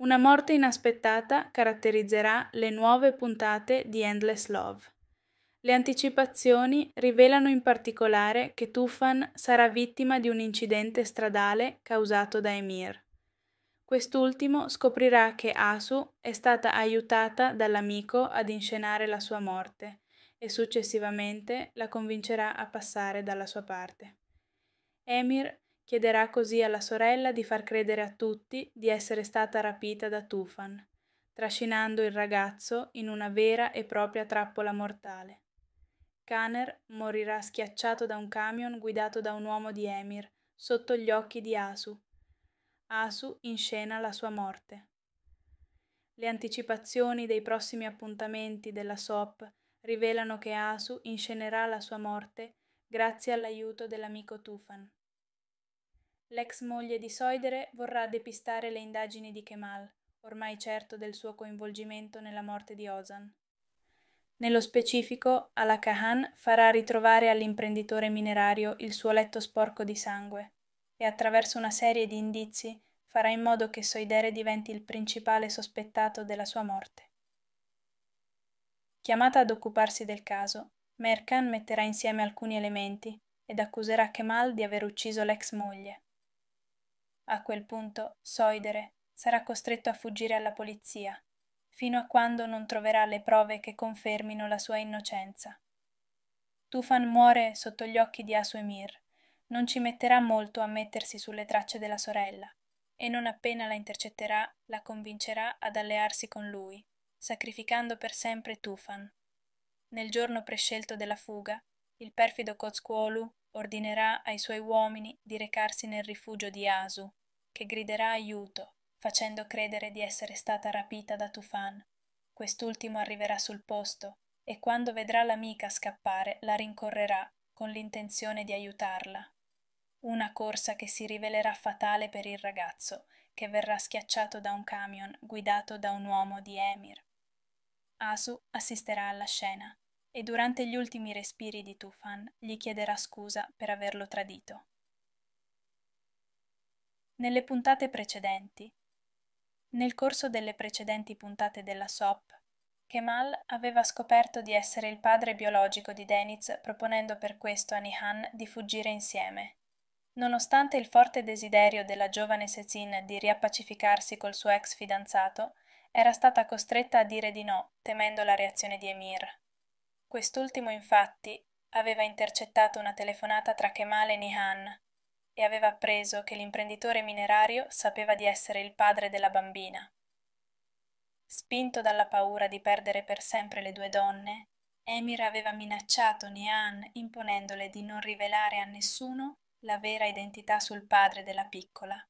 Una morte inaspettata caratterizzerà le nuove puntate di Endless Love. Le anticipazioni rivelano in particolare che Tufan sarà vittima di un incidente stradale causato da Emir. Quest'ultimo scoprirà che Asu è stata aiutata dall'amico ad inscenare la sua morte e successivamente la convincerà a passare dalla sua parte. Emir Chiederà così alla sorella di far credere a tutti di essere stata rapita da Tufan, trascinando il ragazzo in una vera e propria trappola mortale. Kaner morirà schiacciato da un camion guidato da un uomo di Emir, sotto gli occhi di Asu. Asu inscena la sua morte. Le anticipazioni dei prossimi appuntamenti della SOP rivelano che Asu inscenerà la sua morte grazie all'aiuto dell'amico Tufan. L'ex moglie di Soidere vorrà depistare le indagini di Kemal, ormai certo del suo coinvolgimento nella morte di Ozan. Nello specifico, Alakahan farà ritrovare all'imprenditore minerario il suo letto sporco di sangue e attraverso una serie di indizi farà in modo che Soidere diventi il principale sospettato della sua morte. Chiamata ad occuparsi del caso, Merkan metterà insieme alcuni elementi ed accuserà Kemal di aver ucciso l'ex moglie. A quel punto, Soidere sarà costretto a fuggire alla polizia, fino a quando non troverà le prove che confermino la sua innocenza. Tufan muore sotto gli occhi di Asu Emir. Non ci metterà molto a mettersi sulle tracce della sorella, e non appena la intercetterà, la convincerà ad allearsi con lui, sacrificando per sempre Tufan. Nel giorno prescelto della fuga, il perfido Kozkuolu ordinerà ai suoi uomini di recarsi nel rifugio di Asu, che griderà aiuto, facendo credere di essere stata rapita da Tufan. Quest'ultimo arriverà sul posto e quando vedrà l'amica scappare la rincorrerà con l'intenzione di aiutarla. Una corsa che si rivelerà fatale per il ragazzo, che verrà schiacciato da un camion guidato da un uomo di Emir. Asu assisterà alla scena e durante gli ultimi respiri di Tufan gli chiederà scusa per averlo tradito. Nelle puntate precedenti, nel corso delle precedenti puntate della SOP, Kemal aveva scoperto di essere il padre biologico di Deniz proponendo per questo a Nihan di fuggire insieme. Nonostante il forte desiderio della giovane Sezin di riappacificarsi col suo ex fidanzato, era stata costretta a dire di no, temendo la reazione di Emir. Quest'ultimo, infatti, aveva intercettato una telefonata tra Kemal e Nihan, e aveva appreso che l'imprenditore minerario sapeva di essere il padre della bambina. Spinto dalla paura di perdere per sempre le due donne, Emir aveva minacciato Nian imponendole di non rivelare a nessuno la vera identità sul padre della piccola.